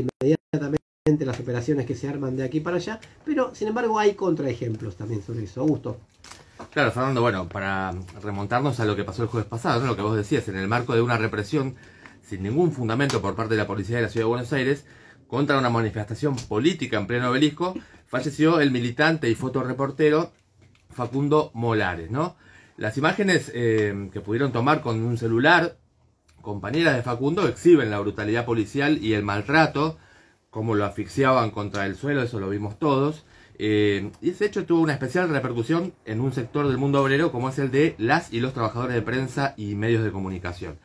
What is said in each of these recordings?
inmediatamente las operaciones que se arman de aquí para allá, pero sin embargo hay contraejemplos también sobre eso. Augusto. Claro, Fernando, bueno, para remontarnos a lo que pasó el jueves pasado, lo que vos decías, en el marco de una represión sin ningún fundamento por parte de la policía de la ciudad de Buenos Aires contra una manifestación política en pleno obelisco, falleció el militante y fotoreportero Facundo Molares, ¿no? Las imágenes eh, que pudieron tomar con un celular compañeras de Facundo exhiben la brutalidad policial y el maltrato, como lo asfixiaban contra el suelo, eso lo vimos todos. Eh, y ese hecho tuvo una especial repercusión en un sector del mundo obrero como es el de las y los trabajadores de prensa y medios de comunicación.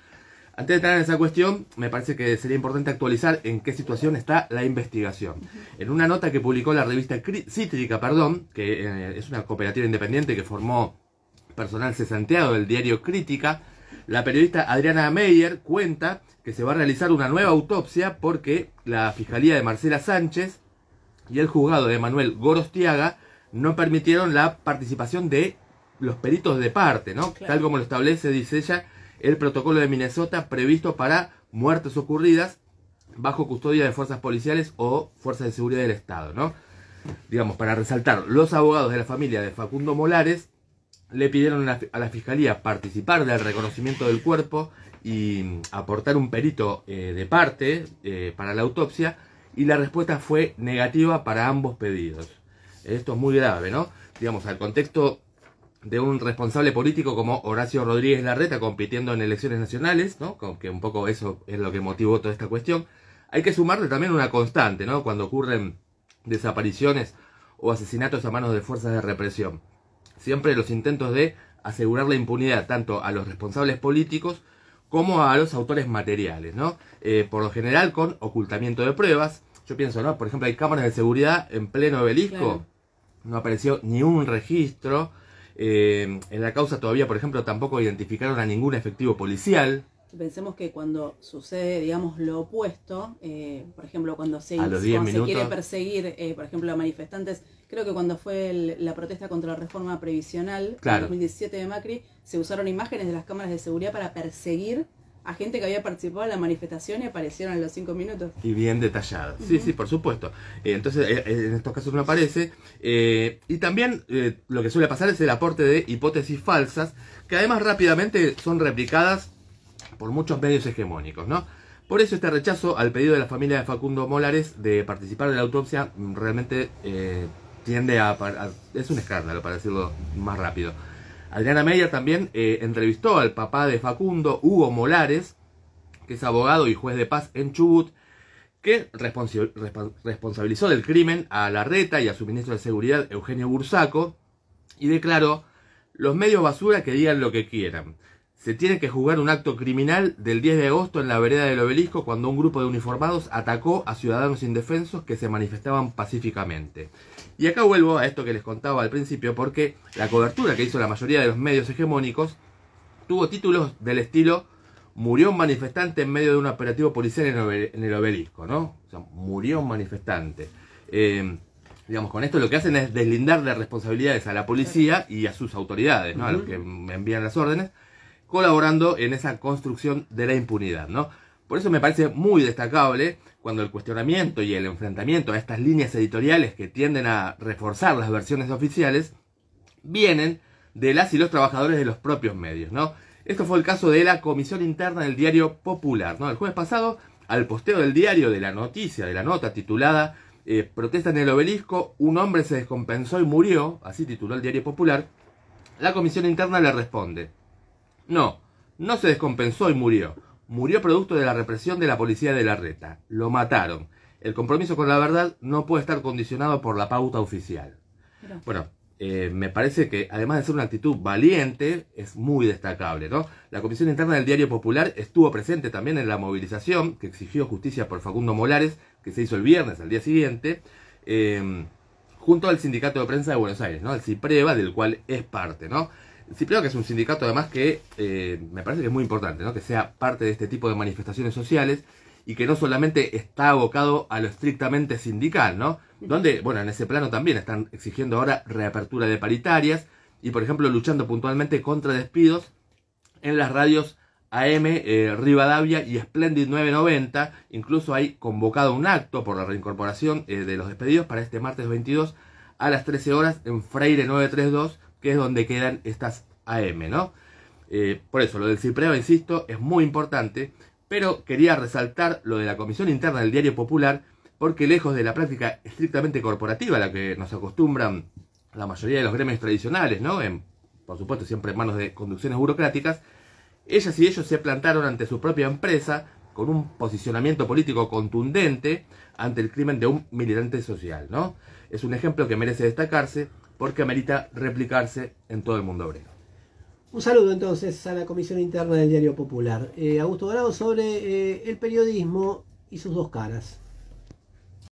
Antes de entrar en esa cuestión, me parece que sería importante actualizar en qué situación está la investigación. En una nota que publicó la revista Cítrica, perdón, que eh, es una cooperativa independiente que formó personal cesanteado del diario Crítica, la periodista Adriana Meyer cuenta que se va a realizar una nueva autopsia porque la Fiscalía de Marcela Sánchez y el juzgado de Manuel Gorostiaga no permitieron la participación de los peritos de parte, ¿no? Tal como lo establece, dice ella, el protocolo de Minnesota previsto para muertes ocurridas bajo custodia de fuerzas policiales o fuerzas de seguridad del Estado, ¿no? Digamos, para resaltar, los abogados de la familia de Facundo Molares le pidieron a la Fiscalía participar del reconocimiento del cuerpo y aportar un perito eh, de parte eh, para la autopsia y la respuesta fue negativa para ambos pedidos. Esto es muy grave, ¿no? Digamos, al contexto de un responsable político como Horacio Rodríguez Larreta compitiendo en elecciones nacionales, ¿no? Que un poco eso es lo que motivó toda esta cuestión. Hay que sumarle también una constante, ¿no? Cuando ocurren desapariciones o asesinatos a manos de fuerzas de represión siempre los intentos de asegurar la impunidad tanto a los responsables políticos como a los autores materiales, ¿no? Eh, por lo general con ocultamiento de pruebas. Yo pienso, ¿no? Por ejemplo, hay cámaras de seguridad en pleno obelisco. No apareció ni un registro. Eh, en la causa todavía, por ejemplo, tampoco identificaron a ningún efectivo policial. Pensemos que cuando sucede, digamos, lo opuesto, eh, por ejemplo, cuando se, cuando se quiere perseguir, por ejemplo, a manifestantes creo que cuando fue la protesta contra la reforma previsional, claro. en 2017 de Macri, se usaron imágenes de las cámaras de seguridad para perseguir a gente que había participado en la manifestación y aparecieron en los cinco minutos. Y bien detallado. Sí, sí, por supuesto. Eh, entonces, eh, eh, en estos casos no aparece. y también lo que suele pasar es el aporte de hipótesis falsas, que además rápidamente son replicadas por muchos medios hegemónicos, ¿no? Por eso este rechazo al pedido de la familia de Facundo Molares de participar en la autopsia mm, realmente tiende a, Es un escándalo, para decirlo más rápido. Adriana Meyer también eh, entrevistó al papá de Facundo, Hugo Molares, que es abogado y juez de paz en Chubut, que responsabilizó del crimen a la reta y a su ministro de Seguridad, Eugenio Bursaco, y declaró, los medios basura que digan lo que quieran se tiene que jugar un acto criminal del 10 de agosto en la vereda del obelisco cuando un grupo de uniformados atacó a ciudadanos indefensos que se manifestaban pacíficamente. Y acá vuelvo a esto que les contaba al principio porque la cobertura que hizo la mayoría de los medios hegemónicos tuvo títulos del estilo murió un manifestante en medio de un operativo policial en el obelisco, ¿no? O sea, murió un manifestante. Eh, digamos, con esto lo que hacen es deslindar de responsabilidades a la policía y a sus autoridades, ¿no? A los que envían las órdenes colaborando en esa construcción de la impunidad, ¿no? Por eso me parece muy destacable cuando el cuestionamiento y el enfrentamiento a estas líneas editoriales que tienden a reforzar las versiones oficiales vienen de las y los trabajadores de los propios medios, ¿no? Esto fue el caso de la comisión interna del diario Popular, El jueves pasado, al posteo del diario de la noticia, de la nota titulada eh, Protesta en el obelisco, un hombre se descompensó y murió, así tituló el diario Popular, la comisión interna le responde, no, no se descompensó y murió. Murió producto de la represión de la policía de la reta. Lo mataron. El compromiso con la verdad no puede estar condicionado por la pauta oficial. Bueno, eh, me parece que además de ser una actitud valiente, es muy destacable, ¿no? La Comisión Interna del Diario Popular estuvo presente también en la movilización que exigió justicia por Facundo Molares, que se hizo el viernes, al día siguiente, eh, junto al Sindicato de Prensa de Buenos Aires, ¿no? El CIPREVA, del cual es parte, ¿no? creo que es un sindicato además que eh, me parece que es muy importante, ¿no? que sea parte de este tipo de manifestaciones sociales y que no solamente está abocado a lo estrictamente sindical, ¿no? Donde, bueno, en ese plano también están exigiendo ahora reapertura de paritarias y, por ejemplo, luchando puntualmente contra despidos en las radios AM, eh, Rivadavia y Splendid 990. Incluso hay convocado un acto por la reincorporación eh, de los despedidos para este martes 22 a las 13 horas en Freire 932 que es donde quedan estas AM, ¿no? Eh, por eso, lo del CIPREO, insisto, es muy importante, pero quería resaltar lo de la Comisión Interna del Diario Popular, porque lejos de la práctica estrictamente corporativa a la que nos acostumbran la mayoría de los gremios tradicionales, ¿no? por supuesto, siempre en manos de conducciones burocráticas, ellas y ellos se plantaron ante su propia empresa con un posicionamiento político contundente ante el crimen de un militante social, ¿no? Es un ejemplo que merece destacarse porque amerita replicarse en todo el mundo obrero. Un saludo entonces a la Comisión Interna del Diario Popular. Eh, Augusto Grado sobre eh, el periodismo y sus dos caras.